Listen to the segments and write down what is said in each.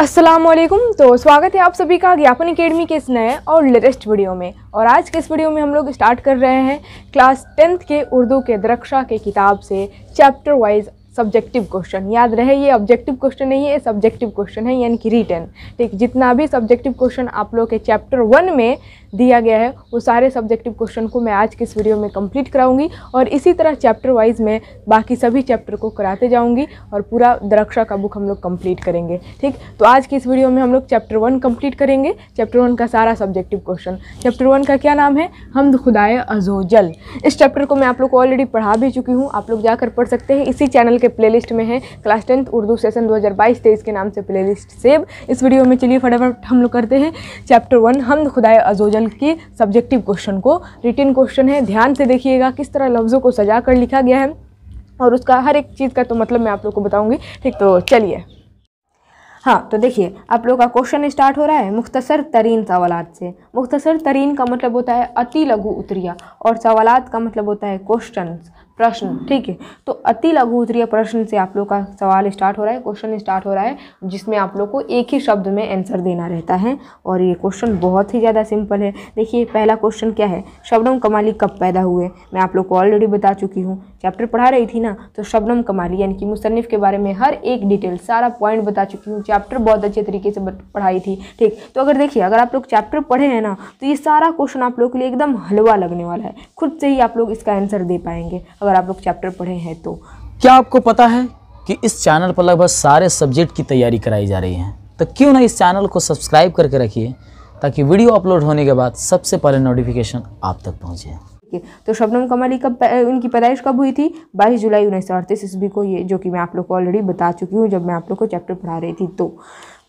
असलम तो स्वागत है आप सभी का ज्ञापन अकेडमी के इस नए और लेटेस्ट वीडियो में और आज के इस वीडियो में हम लोग स्टार्ट कर रहे हैं क्लास टेंथ के उर्दू के दरक्षा के किताब से चैप्टर वाइज सब्जेक्टिव क्वेश्चन याद रहे ये ऑब्जेक्टिव क्वेश्चन नहीं है सब्जेक्टिव क्वेश्चन है यानी कि रिटर्न ठीक जितना भी सब्जेक्टिव क्वेश्चन आप लोग के चैप्टर वन में दिया गया है वो सारे सब्जेक्टिव क्वेश्चन को मैं आज के इस वीडियो में कंप्लीट कराऊंगी और इसी तरह चैप्टर वाइज में बाकी सभी चैप्टर को कराते जाऊंगी और पूरा दरक्षा का बुक हम लोग कंप्लीट करेंगे ठीक तो आज की इस वीडियो में हम लोग चैप्टर वन कंप्लीट करेंगे चैप्टर वन का सारा सब्जेक्टिव क्वेश्चन चैप्टर वन का क्या नाम है हमद खुदाए अजोजल इस चैप्टर को मैं आप लोग को ऑलरेडी पढ़ा भी चुकी हूँ आप लोग जाकर पढ़ सकते हैं इसी चैनल के के प्लेलिस्ट में है क्लास टेंथ उर्दू सेशन 2022 हज़ार के नाम से प्लेलिस्ट सेव इस वीडियो में चलिए फटाफट हम लोग करते हैं चैप्टर वन हम खुदाए अजोजल के सब्जेक्टिव क्वेश्चन को रिटर्न क्वेश्चन है ध्यान से देखिएगा किस तरह लफ्ज़ों को सजा कर लिखा गया है और उसका हर एक चीज़ का तो मतलब मैं आप लोग को बताऊँगी ठीक तो चलिए हाँ तो देखिए आप लोगों का क्वेश्चन स्टार्ट हो रहा है मुख्तसर तरीन सवालत से मुख्तसर तरीन का मतलब होता है अति लघु उतरिया और सवालत का मतलब होता है क्वेश्चन प्रश्न ठीक है तो अति लघु उत्तरीय प्रश्न से आप लोग का सवाल स्टार्ट हो रहा है क्वेश्चन स्टार्ट हो रहा है जिसमें आप लोग को एक ही शब्द में आंसर देना रहता है और ये क्वेश्चन बहुत ही ज़्यादा सिंपल है देखिए पहला क्वेश्चन क्या है शबनम कमाली कब पैदा हुए मैं आप लोग को ऑलरेडी बता चुकी हूँ चैप्टर पढ़ा रही थी ना तो शबनम कमाली यानी कि मुसनफ़ के बारे में हर एक डिटेल सारा पॉइंट बता चुकी हूँ चैप्टर बहुत अच्छे तरीके से पढ़ाई थी ठीक तो अगर देखिए अगर आप लोग चैप्टर पढ़े हैं ना तो ये सारा क्वेश्चन आप लोग के लिए एकदम हलवा लगने वाला है खुद से ही आप लोग इसका आंसर दे पाएंगे अगर आप लोग चैप्टर पढ़े हैं तो क्या आपको पता है कि इस चैनल पर लगभग सारे सब्जेक्ट की तैयारी कराई जा रही है तो क्यों ना इस चैनल को सब्सक्राइब करके रखिए ताकि वीडियो अपलोड होने के बाद सबसे पहले नोटिफिकेशन आप तक पहुँचे तो शबनम कमाली कब उनकी पैदाइश कब हुई थी बाईस जुलाई उन्नीस सौ अड़तीस ईस्वी को ये जो कि मैं आप लोग को ऑलरेडी बता चुकी हूँ जब मैं आप लोग को चैप्टर पढ़ा रही थी तो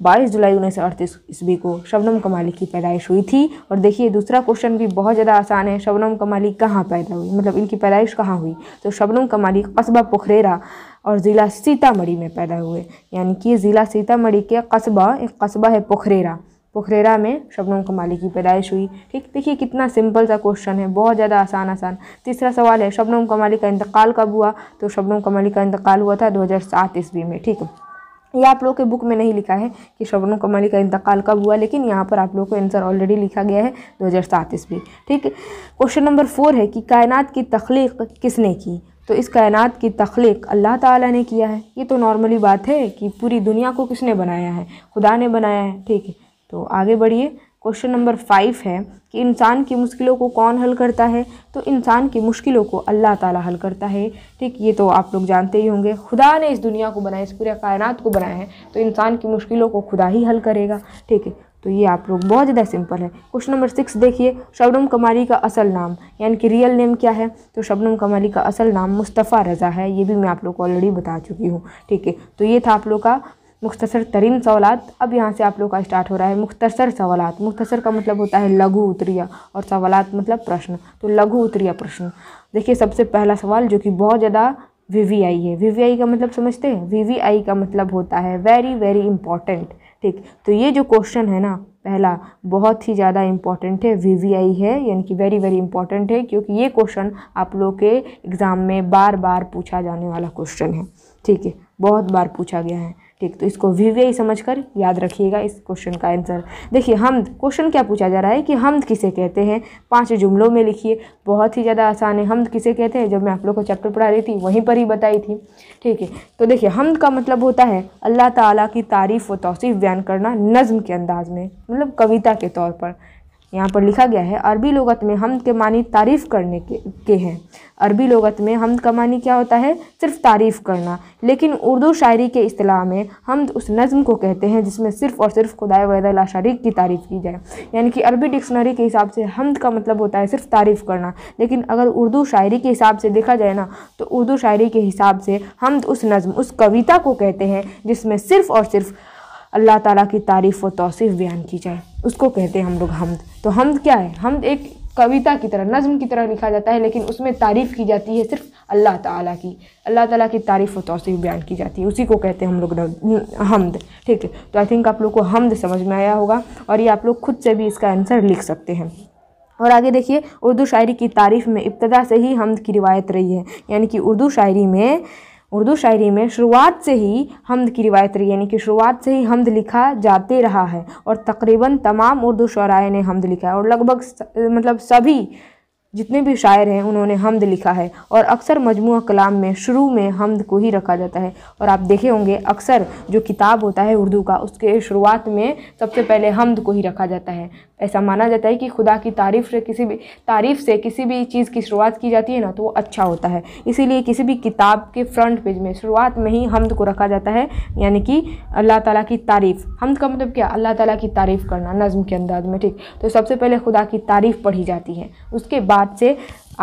बाईस जुलाई उन्नीस सौ अड़तीस ईस्वी को शबनम कमाली की पैदाइश हुई थी और देखिए दूसरा क्वेश्चन भी बहुत ज़्यादा आसान है शबनम कमाली कहाँ पैदा हुई मतलब इनकी पैदाइश कहाँ हुई तो शबनम कमाली कस्बा पुखरेरा और ज़िला सीतामढ़ी में पैदा हुए यानी कि ज़िला सीतामढ़ी के कस्बा एक कस्बा है पुखरेरा पुखरेरा में शबनम कमाली की पैदाइश हुई ठीक देखिए कितना सिंपल सा क्वेश्चन है बहुत ज़्यादा आसान आसान तीसरा सवाल है शबनम कमाली का इंतकाल कब हुआ तो शबनम कमाली का इंतकाल हुआ था 2007 ईस्वी में ठीक है ये आप लोग के बुक में नहीं लिखा है कि शबनम कमाली का इंतकाल कब हुआ लेकिन यहाँ पर आप लोग को आंसर ऑलरेडी लिखा गया है 2007 ईस्वी ठीक क्वेश्चन नंबर फोर है कि कायनात की तख्लीक किसने की तो इस कायनात की तख्लीक अल्लाह ताला ने किया है ये तो नॉर्मली बात है कि पूरी दुनिया को किसने बनाया है खुदा ने बनाया है ठीक है तो आगे बढ़िए क्वेश्चन नंबर फाइव है कि इंसान की मुश्किलों को कौन हल करता है तो इंसान की मुश्किलों को अल्लाह ताला हल करता है ठीक ये तो आप लोग जानते ही होंगे खुदा ने इस दुनिया को बनाया इस पूरे कायनात को बनाया है तो इंसान की मुश्किलों को खुदा ही हल करेगा ठीक है तो ये आप लोग बहुत ज़्यादा सिंपल है क्वेश्चन नंबर सिक्स देखिए शबनम कमारी का असल नाम यानी कि रियल नेम क्या है तो शबनम कमारी का असल नाम मुस्तफ़ा रज़ा है ये भी मैं आप लोग को ऑलरेडी बता चुकी हूँ ठीक है तो ये था आप लोग का मुख्तसर तरीन सवालत अब यहाँ से आप लोग का स्टार्ट हो रहा है मुख्तसर सवालत मुख्तसर का मतलब होता है लघु उत्तरीय और सवालत मतलब प्रश्न तो लघु उत्तरीय प्रश्न देखिए सबसे पहला सवाल जो कि बहुत ज़्यादा वी वी आई है वी वी आई का मतलब समझते हैं वी वी आई का मतलब होता है वेरी वेरी इंपॉर्टेंट ठीक तो ये जो क्वेश्चन है ना पहला बहुत ही ज़्यादा इम्पॉर्टेंट है वी वी आई है यानी कि वेरी वेरी इंपॉर्टेंट है क्योंकि ये क्वेश्चन आप लोग के एग्ज़ाम में बार बार पूछा जाने वाला क्वेश्चन है ठीक है बहुत बार पूछा गया है ठीक तो इसको वी वी आई समझ कर याद रखिएगा इस क्वेश्चन का आंसर देखिए हमद क्वेश्चन क्या पूछा जा रहा है कि हमद किसे कहते हैं पांच जुमलों में लिखिए बहुत ही ज़्यादा आसान है हमद किसे कहते हैं जब मैं आप लोग को चैप्टर पढ़ा रही थी वहीं पर ही बताई थी ठीक है तो देखिए हमद का मतलब होता है अल्लाह ताला की तारीफ़ व तोसीफ़ बयान करना नज़म के अंदाज़ में मतलब कविता के तौर पर यहाँ पर लिखा गया है अरबी लगत में हमद के मानी तारीफ़ करने के के हैं अरबी लगत में हमद का मानी क्या होता है सिर्फ तारीफ़ करना लेकिन उर्दू शायरी के अतलाह में हम उस नज़म को कहते हैं जिसमें सिर्फ़ और सिर्फ खुदा वैदा शारी की तारीफ़ की जाए यानी कि अरबी डिक्शनरी के हिसाब से हमद का मतलब होता है सिर्फ तारीफ़ करना लेकिन अगर उर्दू शायरी के हिसाब से देखा जाए ना तो उर्दू शायरी के हिसाब से हम उस नज़म उस कविता को कहते हैं जिसमें सिर्फ़ और सिर्फ अल्लाह ताली की तारीफ़ व तोसीफ़ बयान की जाए उसको कहते हैं हम लोग हमद तो हमद क्या है हमद एक कविता की तरह नज़म की तरह लिखा जाता है लेकिन उसमें तारीफ़ की जाती है सिर्फ अल्लाह ताला की अल्लाह ताला की तारीफ़ व तोसी बयान की जाती है उसी को कहते हैं हम लोग हमद ठीक है तो आई थिंक आप लोग को हमद समझ में आया होगा और ये आप लोग खुद से भी इसका आंसर लिख सकते हैं और आगे देखिए उर्दू शायरी की तारीफ़ में इब्तदा से ही हमद की रिवायत रही है यानी कि उर्दू शायरी में उर्दू शायरी में शुरुआत से ही हमद की रिवायत रही यानी कि शुरुआत से ही हमद लिखा जाते रहा है और तकरीबन तमाम उर्दू शराय ने हमद लिखा है और लगभग मतलब सभी जितने भी शायर हैं उन्होंने हमद लिखा है और अक्सर मजमू कलाम में शुरू में हमद को ही रखा जाता है और आप देखे होंगे अक्सर जो किताब होता है उर्दू का उसके शुरुआत में सबसे पहले हमद को ही रखा जाता है ऐसा माना जाता है कि खुदा की तारीफ़ से किसी भी तारीफ़ से किसी भी चीज़ की शुरुआत की जाती है ना तो वो अच्छा होता है इसीलिए किसी भी किताब के फ्रंट पेज में शुरुआत में ही हमद को रखा जाता है यानी कि अल्लाह ताला की तारीफ़ हमद का मतलब क्या अल्लाह ताला की तारीफ़ करना नज़म के अंदाज में ठीक तो सबसे पहले खुदा की तारीफ़ पढ़ी जाती है उसके बाद पार्ट से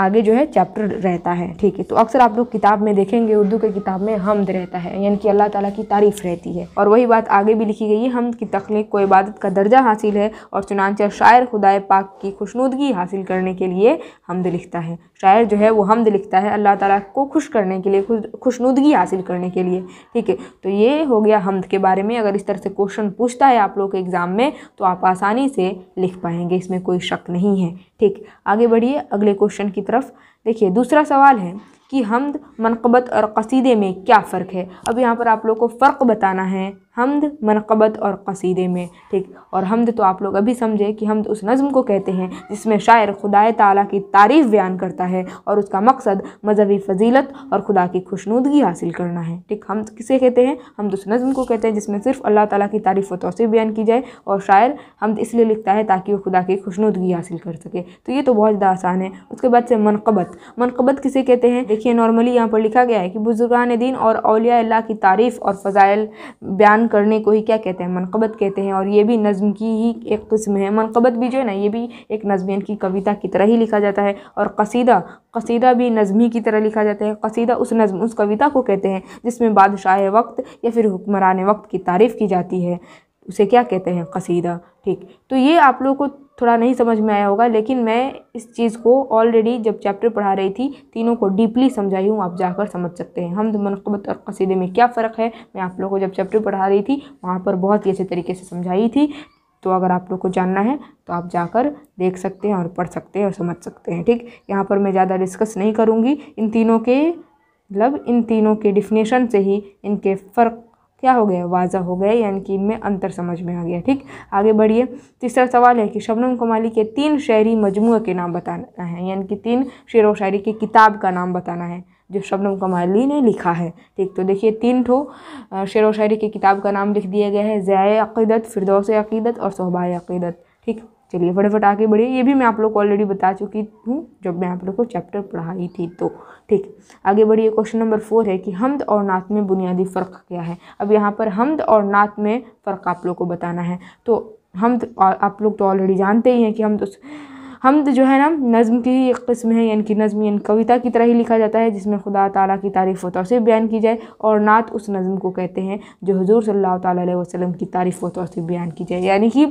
आगे जो है चैप्टर रहता है ठीक है तो अक्सर आप लोग किताब में देखेंगे उर्दू के किताब में हमद रहता है यानी कि अल्लाह ताला की तारीफ़ रहती है और वही बात आगे भी लिखी गई है हमद की तख्लीक को इबादत का दर्जा हासिल है और चुनानचा शायर खुदाए पाक की खुशनुदगी हासिल करने के लिए हमद लिखता है शायर जो है वो हमद लिखता है अल्लाह ताला को खुश करने के लिए खुद खुशनुदगी हासिल करने के लिए ठीक है तो ये हो गया हमद के बारे में अगर इस तरह से क्वेश्चन पूछता है आप लोग के एग्ज़ाम में तो आप आसानी से लिख पाएंगे इसमें कोई शक नहीं है ठीक आगे बढ़िए अगले क्वेश्चन की तरफ देखिए दूसरा सवाल है कि हमद मनकबत और कसीदे में क्या फ़र्क है अब यहाँ पर आप लोग को फ़र्क बताना है हमद मनकबत और कसीदे में ठीक और हमद तो आप लोग अभी समझे कि हमद उस नज़म को कहते हैं जिसमें शायर खुदा ताला की तारीफ़ बयान करता है और उसका मकसद मजहबी फजीलत और खुदा की खुशनूदगी हासिल करना है ठीक हमद किसे कहते हैं हम उस नज़म को कहते हैं जिसमें सिर्फ अल्लाह ताला की तारीफ़ व तोसीफ़ बयान की जाए और शायर हमद इसलिए लिखता है ताकि वह खुदा की खुशनूदगी हासिल कर सके तो ये तो बहुत ज़्यादा आसान है उसके बाद से मनकबत मनकबत किसे कहते हैं देखिए नॉर्मली यहाँ पर लिखा गया है कि बुजुर्गान दिन और अलिया की तारीफ़ और फ़ज़ाइल बयान करने को ही क्या कहते हैं मनकबत कहते हैं और ये भी नज़म की ही एक किस्म है मनकबत भी जो है ना ये भी एक नजमियन की कविता की तरह ही लिखा जाता है और कसीदा कसीदा भी नज़मी की तरह लिखा जाता है कसीदा उस नज़म उस कविता को कहते हैं जिसमें बादशाह वक्त या फिर हुक्मरान वक्त की तारीफ़ की जाती है उसे क्या कहते हैं कसीदा ठीक तो ये आप लोगों को थोड़ा नहीं समझ में आया होगा लेकिन मैं इस चीज़ को ऑलरेडी जब चैप्टर पढ़ा रही थी तीनों को डीपली समझाई हूँ आप जाकर समझ सकते हैं हम मनकबत और कसीदे में क्या फ़र्क है मैं आप लोगों को जब चैप्टर पढ़ा रही थी वहाँ पर बहुत ही अच्छे तरीके से समझाई थी तो अगर आप लोग को जानना है तो आप जाकर देख सकते हैं और पढ़ सकते हैं और समझ सकते हैं ठीक यहाँ पर मैं ज़्यादा डिस्कस नहीं करूँगी इन तीनों के मतलब इन तीनों के डिफिनेशन से ही इनके फ़र्क क्या हो गया वाजा हो गया यानी कि इनमें अंतर समझ में आ गया ठीक आगे बढ़िए तीसरा सवाल है कि शबनम कुमाली के तीन शायरी मजमू के नाम बताना है यानी कि तीन शेर व शायरी की किताब का नाम बताना है जो शबनम कमाली ने लिखा है ठीक तो देखिए तीन ठो शेर व शायरी की किताब का नाम लिख दिया गया है ज़ाय अक़ीदत फिरदौस अक़ीदत और सोहबा अक़ीदत ठीक चलिए फटाफट आगे बढ़िए ये भी मैं आप लोग को ऑलरेडी बता चुकी हूँ जब मैं आप लोग को चैप्टर पढ़ाई थी तो ठीक आगे बढ़िए क्वेश्चन नंबर फोर है कि हमद और नात में बुनियादी फ़र्क क्या है अब यहाँ पर हमद और नात में फ़र्क आप लोग को बताना है तो हमद आप लोग तो ऑलरेडी जानते ही हैं कि हम तो हमद जो है ना नज़म की एक किस्म है यानी कि नज़म यानी कविता की तरह ही लिखा जाता है जिसमें खुदा ताला की तारीफ़ व तौसीफ़ बयान की जाए और नात उस नज़म को कहते हैं जो हजूर सल्ला तसम की तारीफ़ व तौसीफ़ बयान की जाए यानी कि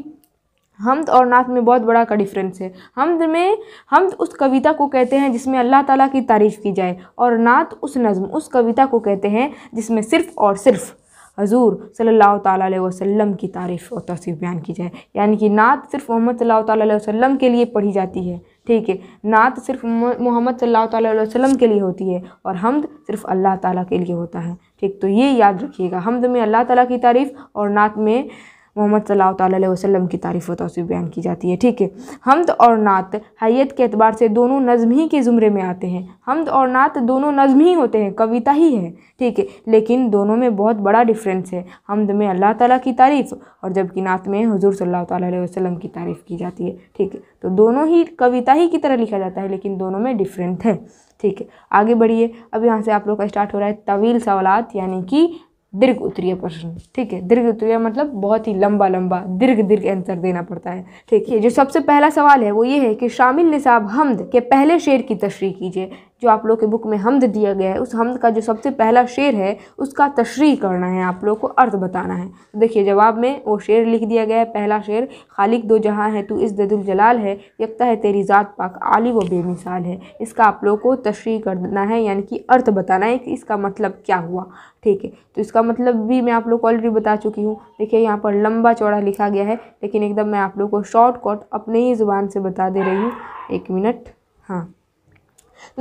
हमद और नात में बहुत बड़ा का डिफरेंस है हमद में हमद उस कविता को कहते हैं जिसमें अल्लाह ताला की तारीफ़ की जाए और नात उस नज़म उस कविता को कहते हैं जिसमें सिर्फ़ और सिर्फ़ हजूर सल्लल्लाहु अलैहि वसल्लम की तारीफ़ और तोसीफ़ बयान की जाए यानी कि नात सिर्फ मोहम्मद सल्लल्लाहु अलैहि वसल्लम के लिए पढ़ी जाती है ठीक है नात सिर्फ मोहम्मद सल्लल्लाहु अलैहि वसल्लम के लिए होती है और हमद सिर्फ अल्लाह ताला के लिए होता है ठीक तो ये याद रखिएगा हमद में अल्लाह ताला की तारीफ़ और नात में मोहम्मद सल्ला वसलम की तारीफ़ व तोसी बयान की जाती है ठीक है हमद और नात हैत के अतबार से दोनों नज़म ही के ज़ुमरे में आते हैं हमद और नात दोनों नज़म ही होते हैं कविता ही है ठीक है लेकिन दोनों में बहुत बड़ा डिफरेंस है हमद में अल्लाह ताला की तारीफ़ और जबकि नात में हजूर सल्ला वसलम की तारीफ़ की जाती है ठीक है तो दोनों ही कविता ही की तरह लिखा जाता है लेकिन दोनों में डिफरेंट है ठीक है आगे बढ़िए अब यहाँ से आप लोग का स्टार्ट हो रहा है तवील सवालत यानी कि दीर्घ उत्तरीय प्रश्न ठीक है दीर्घ उत्तरीय मतलब बहुत ही लंबा लंबा दीर्घ दीर्घ आंसर देना पड़ता है ठीक है जो सबसे पहला सवाल है वो ये है कि शामिल निसाब हमद के पहले शेर की तशरी कीजिए जो आप लोग के बुक में हमद दिया गया है उस हमद का जो सबसे पहला शेर है उसका तशरी करना है आप लोग को अर्थ बताना है तो देखिए जवाब में वो शेर लिख दिया गया है पहला शेर खालिक दो जहाँ है तू इज़्ज़तुल जलाल है यकता है तेरी ज़ात पाक आली व बेमिसाल है इसका आप लोग को तशरी करना है यानी कि अर्थ बताना है कि इसका मतलब क्या हुआ ठीक है तो इसका मतलब भी मैं आप लोग को ऑलरेडी बता चुकी हूँ देखिए यहाँ पर लंबा चौड़ा लिखा गया है लेकिन एकदम मैं आप लोग को शॉर्टकट अपने ही ज़ुबान से बता दे रही हूँ एक मिनट हाँ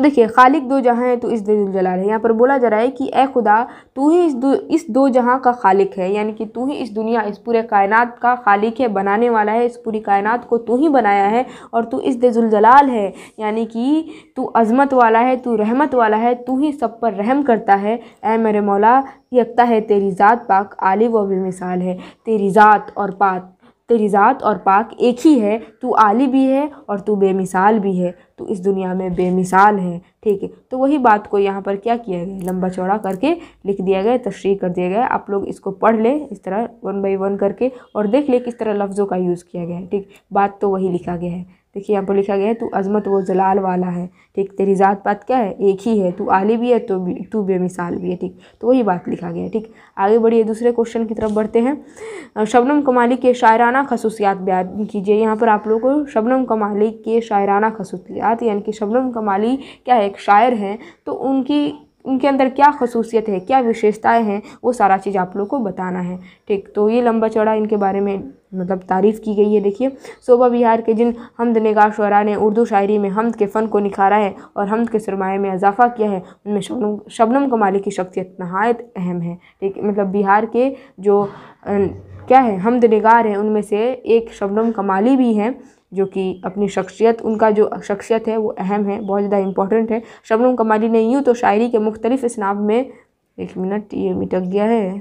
देखिए खालिक दो जहाँ है तो इस दिलजलाल है यहाँ पर बोला जा रहा है कि ए खुदा तू ही इस दो इस दो जहाँ का खालिक है यानी कि तू ही इस दुनिया इस पूरे कायनात का खालिक है बनाने वाला है इस पूरी कायनात को तू ही बनाया है और तू इस दिलजलाल है यानी कि तू अजमत वाला है तू रहमत वाला है तू ही सब पर रहम करता है ए मेरे मौला यकता है तेरी ज़ात पाक आलि व बेमिसाल है तेरी ज़ात और पाक तेरी ज़ात और पाक एक ही है तू आली भी है और तू बेमिसाल भी है तो इस दुनिया में बेमिसाल है ठीक है तो वही बात को यहाँ पर क्या किया गया लंबा चौड़ा करके लिख दिया गया तशरी कर दिया गया आप लोग इसको पढ़ लें इस तरह वन बाई वन करके और देख लें किस तरह लफ्ज़ों का यूज़ किया गया है ठीक बात तो वही लिखा गया है देखिए यहाँ पर लिखा गया है तू अजमत वो जलाल वाला है ठीक तेरी ज़ात पात क्या है एक ही है तू आली भी है तो भी तू बेमिसाल भी है ठीक तो वही बात लिखा गया है ठीक आगे बढ़िए दूसरे क्वेश्चन की तरफ बढ़ते हैं शबनम कमाली के शायराना खसूसियात बयान कीजिए यहाँ पर आप लोगों को शबनम कमाली के शायराना खसूसियात यानी कि शबनम कमाली क्या है एक शायर हैं तो उनकी उनके अंदर क्या खसूसियत है क्या विशेषताएँ हैं वो सारा चीज़ आप लोग को बताना है ठीक तो ये लंबा चौड़ा इनके बारे में मतलब तारीफ़ की गई है देखिए शोभा बिहार के जिन हमद नगार शरा ने उर्दू शायरी में हमद के फ़न को निखारा है और हमद के सरमाए में इजाफ़ा किया है उनमें शबनम शबनम कमाली की शख्सियत नहायत अहम है ठीक मतलब बिहार के जो क्या है हमद नगार हैं उनमें से एक शबनम कमाली भी हैं जो कि अपनी शख्सियत उनका जो शख्सियत है वो अहम है बहुत ज़्यादा इंपॉर्टेंट है शबनम कमाली ने यूँ तो शायरी के मुख्तलिफ़ इसनाब में एक मिनट ये मिटक गया है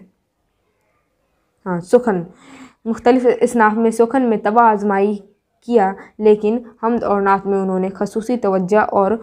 हाँ सुखन मुख्तलिफ़ इसनाफ में सुखन में तबा आजमाई किया लेकिन हमद और नात में उन्होंने खसूसी तवज्जा और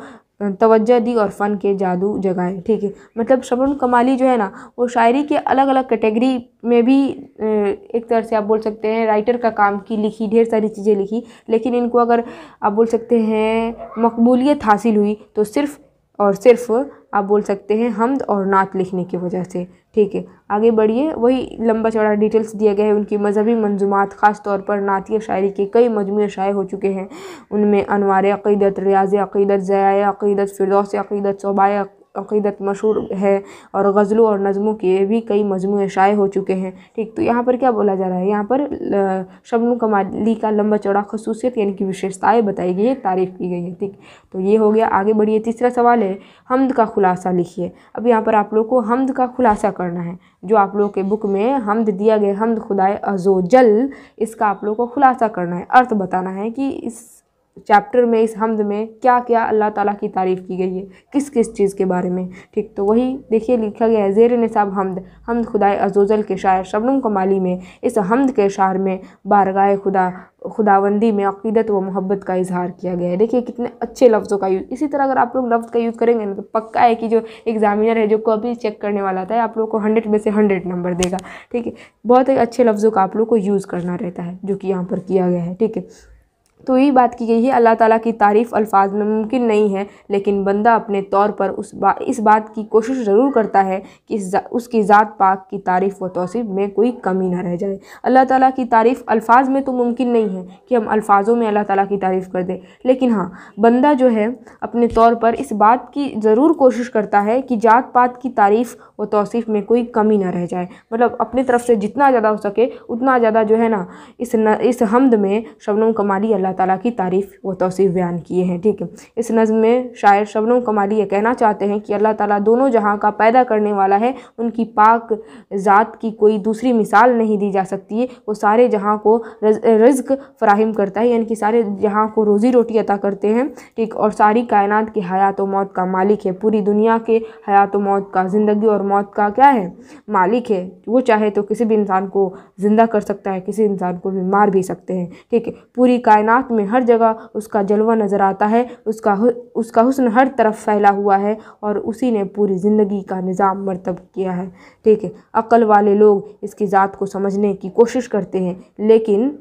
तवज्जा दी और फ़न के जादू जगाए ठीक है मतलब शबन कमाली जो है ना वो शायरी के अलग अलग कैटेगरी में भी एक तरह से आप बोल सकते हैं राइटर का काम की लिखी ढेर सारी चीज़ें लिखी लेकिन इनको अगर आप बोल सकते हैं मकबूलियत हासिल हुई तो सिर्फ़ और सिर्फ़ आप बोल सकते हैं हमद और नात लिखने की वजह से ठीक है आगे बढ़िए वही लंबा चौड़ा डिटेल्स दिया गया है उनकी मजहबी मंजूमत ख़ास तौर पर नातीय शायरी के कई मजमू शाये हो चुके हैं उनमें अनवार अक़ीदत रियाज अक़ीदत ज़या अक़ीदत फ़िरदौस अक़ीदत शोबा अक़ीदत मशहूर है और गज़लों और नजमों के भी कई मजमू शाये हो चुके हैं ठीक तो यहाँ पर क्या बोला जा रहा है यहाँ पर शबनम कमाली का लम्बा चौड़ा खसूसियत यानी कि विशेषताएँ बताई गई है तारीफ़ की गई है ठीक तो ये हो गया आगे बढ़िए तीसरा सवाल है हमद का खुलासा लिखिए अब यहाँ पर आप लोग को हमद का खुलासा करना है जो आप लोग के बुक में हमद दिया गया हमद खुदाए अजोजल इसका आप लोग को खुलासा करना है अर्थ बताना है कि इस चैप्टर में इस हमद में क्या क्या अल्लाह ताला की तारीफ़ की गई है किस किस चीज़ के बारे में ठीक तो वही देखिए लिखा गया है ज़ेर नसाब हमद हमद खुदा अजोज़ल के शायर शबनम कमाली में इस हमद के शार में बारगाह खुदा खुदाबंदी में अकीदत व मोहब्बत का इजहार किया गया है देखिए कितने अच्छे लफ्ज़ों का यूज़ इसी तरह अगर आप लोग लफ्ज़ का यूज़ करेंगे ना तो पक्का है कि जो एग्जामिनर है जो कॉपी चेक करने वाला था आप लोग को हंड्रेड में से हंड्रेड नंबर देगा ठीक है बहुत ही अच्छे लफ्ज़ों का आप लोग को यूज़ करना रहता है जो कि यहाँ पर किया गया है ठीक है तो यही बात की गई है अल्लाह ताला की तारीफ़ अल्फाज में मुमकिन नहीं है लेकिन बंदा अपने तौर पर उस बा इस बात की कोशिश ज़रूर करता है कि उसकी ज़ात पाक की तारीफ़ व तोसीब में कोई कमी ना रह जाए अल्लाह ताला की तारीफ़ अल्फाज में तो मुमकिन नहीं है कि हम अल्फाजों में अल्लाह ताला की तारीफ़ कर दें लेकिन हाँ बंदा जो है अपने तौर पर इस बात की ज़रूर कोशिश करता है कि जात पात की तारीफ़ व तोसीफ़ में कोई कमी ना रह जाए मतलब अपनी तरफ से जितना ज़्यादा हो सके उतना ज़्यादा जो है ना इस न, इस हमद में शबनम कमाली अल्लाह अल्लाह ताला की तारीफ़ व तोसीफ़ बयान किए हैं ठीक है इस नज़म में शायर शबनम कमाली ये कहना चाहते हैं कि अल्लाह ताला दोनों जहां का पैदा करने वाला है उनकी पाक ज़ात की कोई दूसरी मिसाल नहीं दी जा सकती है वो सारे जहाँ को रज, रज्क फ़राहम करता है यानी कि सारे जहाँ को रोज़ी रोटी अदा करते हैं ठीक और सारी कायनात के हयात व मौत का मालिक है पूरी दुनिया के हयात व मौत का ज़िंदगी और मौत का क्या है मालिक है वो चाहे तो किसी भी इंसान को ज़िंदा कर सकता है किसी इंसान को बीमार भी सकते हैं ठीक है पूरी कायनात इराक़ में हर जगह उसका जलवा नज़र आता है उसका उसका हुसन हर तरफ फैला हुआ है और उसी ने पूरी ज़िंदगी का निज़ाम मरतब किया है ठीक है अक़ल वाले लोग इसकी ज़ात को समझने की कोशिश करते हैं लेकिन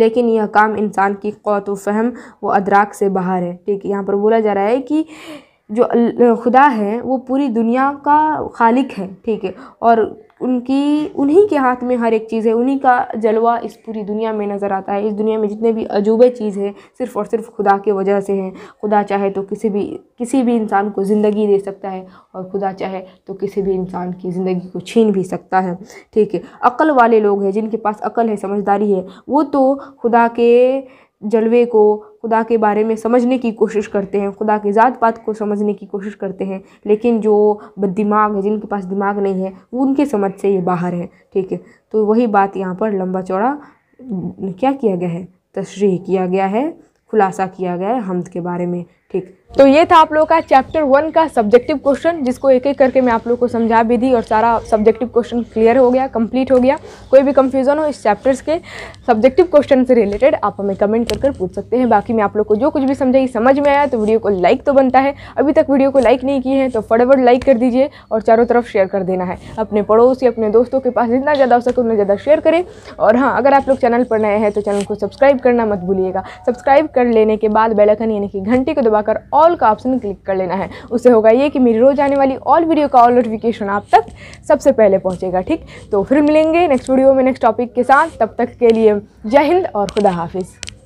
लेकिन यह काम इंसान की कौत फ़हम व अदराक से बाहर है ठीक है यहाँ पर बोला जा रहा है कि जो खुदा है वो पूरी दुनिया का खालिक है ठीक है और उनकी उन्हीं के हाथ में हर एक चीज़ है उन्हीं का जलवा इस पूरी दुनिया में नज़र आता है इस दुनिया में जितने भी अजूबे चीज़ हैं सिर्फ़ और सिर्फ खुदा की वजह से हैं खुदा चाहे तो किसी भी किसी भी इंसान को ज़िंदगी दे सकता है और खुदा चाहे तो किसी भी इंसान की ज़िंदगी को छीन भी सकता है ठीक है अक़ल वाले लोग हैं जिनके पास अक़ल है समझदारी है वो तो खुदा के जलवे को खुदा के बारे में समझने की कोशिश करते हैं खुदा के ज़ात पात को समझने की कोशिश करते हैं लेकिन जो दिमाग है जिनके पास दिमाग नहीं है वो उनके समझ से ये बाहर है ठीक है तो वही बात यहाँ पर लंबा चौड़ा क्या किया गया है तशरी किया गया है खुलासा किया गया है हमद के बारे में ठीक तो ये था आप लोगों का चैप्टर वन का सब्जेक्टिव क्वेश्चन जिसको एक एक करके मैं आप लोग को समझा भी दी और सारा सब्जेक्टिव क्वेश्चन क्लियर हो गया कंप्लीट हो गया कोई भी कंफ्यूजन हो इस चैप्टर्स के सब्जेक्टिव क्वेश्चन से रिलेटेड आप हमें कमेंट कर कर पूछ सकते हैं बाकी मैं आप लोग को जो कुछ भी समझाई समझ में आया तो वीडियो को लाइक तो बनता है अभी तक वीडियो को लाइक नहीं किए हैं तो फटाफट लाइक कर दीजिए और चारों तरफ शेयर कर देना है अपने पड़ोस या अपने दोस्तों के पास जितना ज़्यादा हो सके उतना ज़्यादा शेयर करें और हाँ अगर आप लोग चैनल पर नए हैं तो चैनल को सब्सक्राइब करना मत भूलिएगा सब्सक्राइब कर लेने के बाद बेलकन यानी कि घंटी को दबा दबाकर ऑल का ऑप्शन क्लिक कर लेना है उससे होगा ये कि मेरी रोज़ आने वाली ऑल वीडियो का ऑल नोटिफिकेशन आप तक सबसे पहले पहुँचेगा ठीक तो फिर मिलेंगे नेक्स्ट वीडियो में नेक्स्ट टॉपिक के साथ तब तक के लिए जय हिंद और खुदा हाफिज़